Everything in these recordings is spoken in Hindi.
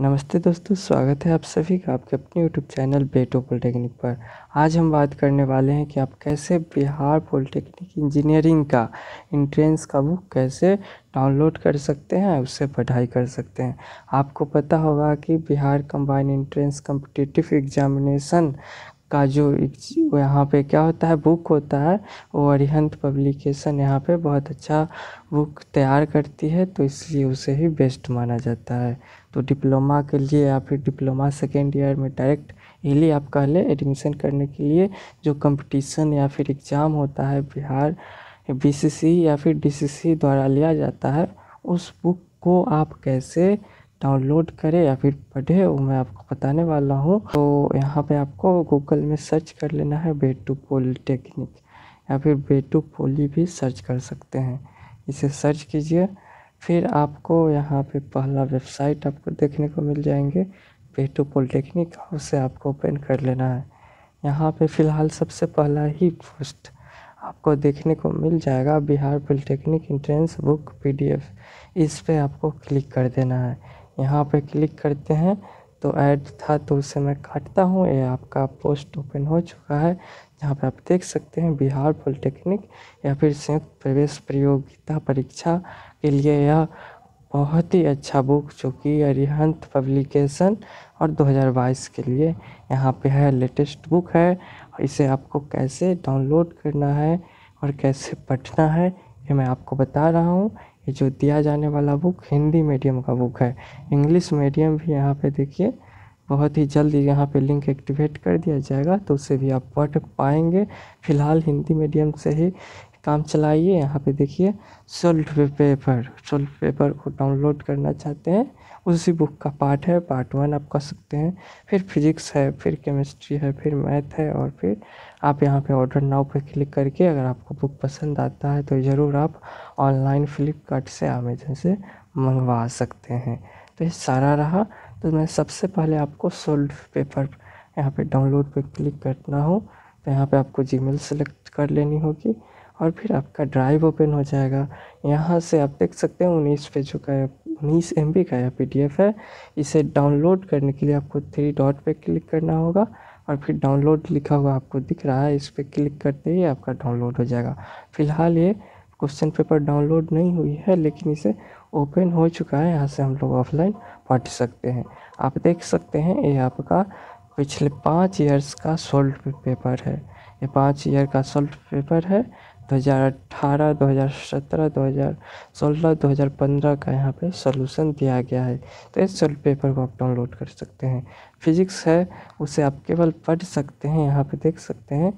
नमस्ते दोस्तों स्वागत है आप सभी का आपके अपने यूट्यूब चैनल बेटो पॉलिटेक्निक पर आज हम बात करने वाले हैं कि आप कैसे बिहार पॉलिटेक्निक इंजीनियरिंग का इंट्रेंस का बुक कैसे डाउनलोड कर सकते हैं उससे पढ़ाई कर सकते हैं आपको पता होगा कि Bihar combine entrance competitive examination का जो यहाँ पे क्या होता है बुक होता है वो अरिहंत पब्लिकेशन यहाँ पे बहुत अच्छा बुक तैयार करती है तो इसलिए उसे ही बेस्ट माना जाता है तो डिप्लोमा के लिए या फिर डिप्लोमा सेकेंड ईयर में डायरेक्ट इली आप कह लें एडमिशन करने के लिए जो कंपटीशन या फिर एग्ज़ाम होता है बिहार बीसीसी या फिर डीसीसी द्वारा लिया जाता है उस बुक को आप कैसे डाउनलोड करें या फिर पढ़े वो मैं आपको बताने वाला हूँ तो यहाँ पे आपको गूगल में सर्च कर लेना है बेटू पॉलीटेक्निक या फिर बेटू पोली भी सर्च कर सकते हैं इसे सर्च कीजिए फिर आपको यहाँ पे पहला वेबसाइट आपको देखने को मिल जाएंगे बेटू पॉलीटेक्निक उसे आपको ओपन कर लेना है यहाँ पे फ़िलहाल सबसे पहला ही पोस्ट आपको देखने को मिल जाएगा Bihar polytechnic entrance book PDF इस पर आपको क्लिक कर देना है यहाँ पे क्लिक करते हैं तो ऐड था तो उसे मैं काटता हूँ ये आपका पोस्ट ओपन हो चुका है जहाँ पे आप देख सकते हैं बिहार पॉलिटेक्निक या फिर संयुक्त प्रवेश प्रतियोगिता परीक्षा के लिए यह बहुत ही अच्छा बुक जो कि अरिहंत पब्लिकेशन और 2022 के लिए यहाँ पे है लेटेस्ट बुक है इसे आपको कैसे डाउनलोड करना है और कैसे पढ़ना है ये मैं आपको बता रहा हूँ जो दिया जाने वाला बुक हिंदी मीडियम का बुक है इंग्लिश मीडियम भी यहाँ पे देखिए बहुत ही जल्दी यहाँ पे लिंक एक्टिवेट कर दिया जाएगा तो उसे भी आप पढ़ पाएंगे फ़िलहाल हिंदी मीडियम से ही काम चलाइए यहाँ पे देखिए सोल्ट पेपर सोल्ट पेपर को डाउनलोड करना चाहते हैं उसी बुक का पार्ट है पार्ट वन आप कर सकते हैं फिर फिजिक्स है फिर केमिस्ट्री है फिर मैथ है और फिर आप यहाँ पे ऑर्डर नाउ पे क्लिक करके अगर आपको बुक पसंद आता है तो ज़रूर आप ऑनलाइन फ्लिपकार्ट से अमेजन से मंगवा सकते हैं तो ये सारा रहा तो मैं सबसे पहले आपको सोल्ड पेपर यहाँ पे डाउनलोड पे क्लिक करना हो तो यहाँ पे आपको जीमेल सेलेक्ट कर लेनी होगी और फिर आपका ड्राइव ओपन हो जाएगा यहाँ से आप देख सकते हैं उन्नीस पे जो का उन्नीस एम का यह पी है इसे डाउनलोड करने के लिए आपको थ्री डॉट पे क्लिक करना होगा और फिर डाउनलोड लिखा हुआ आपको दिख रहा है इस पर क्लिक करते ही आपका डाउनलोड हो जाएगा फिलहाल ये क्वेश्चन पेपर डाउनलोड नहीं हुई है लेकिन इसे ओपन हो चुका है यहाँ से हम लोग ऑफलाइन पढ़ सकते हैं आप देख सकते हैं ये आपका पिछले पाँच ईयर्स का सोल्ड पेपर है ये पाँच ईयर का सॉल्ट पेपर है 2018, 2017, 2016, 2015 का यहाँ पे सोल्यूशन दिया गया है तो इस सॉल्ट पेपर को आप डाउनलोड कर सकते हैं फिजिक्स है उसे आप केवल पढ़ सकते हैं यहाँ पे देख सकते हैं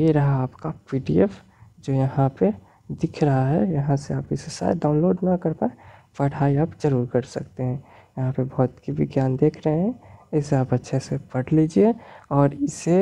ये रहा आपका पीडीएफ जो यहाँ पे दिख रहा है यहाँ से आप इसे शायद डाउनलोड ना कर पाए पढ़ाई आप ज़रूर कर सकते हैं यहाँ पे भौतिकी विज्ञान देख रहे हैं इसे आप अच्छे से पढ़ लीजिए और इसे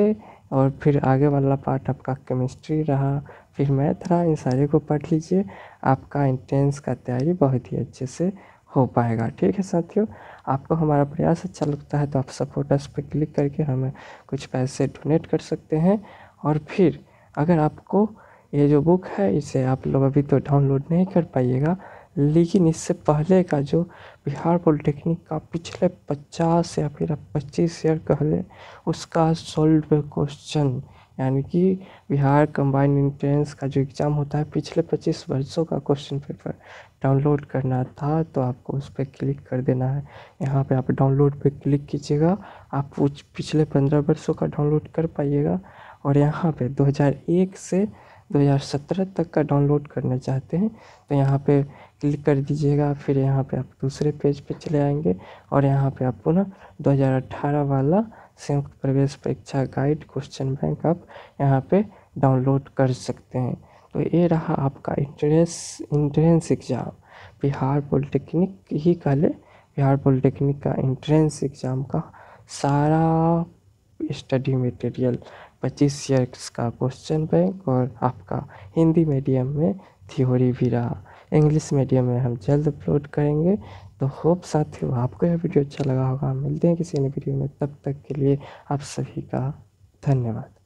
और फिर आगे वाला पार्ट आपका केमिस्ट्री रहा फिर मैथ रहा इन सारे को पढ़ लीजिए आपका इंट्रेंस का तैयारी बहुत ही अच्छे से हो पाएगा ठीक है साथियों आपको हमारा प्रयास अच्छा लगता है तो आप सपोर्ट अस पर क्लिक करके हमें कुछ पैसे डोनेट कर सकते हैं और फिर अगर आपको ये जो बुक है इसे आप लोग अभी तो डाउनलोड नहीं कर पाइएगा लेकिन इससे पहले का जो बिहार पॉलिटेक्निक का पिछले पचास या फिर आप पच्चीस ईयर कह लें उसका सोल्व क्वेश्चन यानी कि बिहार कंबाइंड इंट्रेंस का जो एग्ज़ाम होता है पिछले पच्चीस वर्षों का क्वेश्चन पेपर डाउनलोड करना था तो आपको उस पर क्लिक कर देना है यहाँ पे आप डाउनलोड पे क्लिक कीजिएगा आप कुछ पिछले पंद्रह वर्षों का डाउनलोड कर पाइएगा और यहाँ पे 2001 से 2017 तक का डाउनलोड करना चाहते हैं तो यहाँ पे क्लिक कर दीजिएगा फिर यहाँ पे आप दूसरे पेज पे चले आएंगे और यहाँ पे आपको ना 2018 वाला संयुक्त प्रवेश परीक्षा गाइड क्वेश्चन बैंक आप यहाँ पे डाउनलोड कर सकते हैं तो ये रहा आपका entrance entrance exam Bihar polytechnic ही कहले बिहार पॉलिटेक्निक का इंट्रेंस एग्ज़ाम का सारा स्टडी मटेरियल पच्चीस ईयर्स का क्वेश्चन बैंक और आपका हिंदी मीडियम में थ्योरी भी रहा इंग्लिश मीडियम में हम जल्द अपलोड करेंगे तो होप साथियों आपको यह वीडियो अच्छा लगा होगा मिलते हैं किसी नई वीडियो में तब तक के लिए आप सभी का धन्यवाद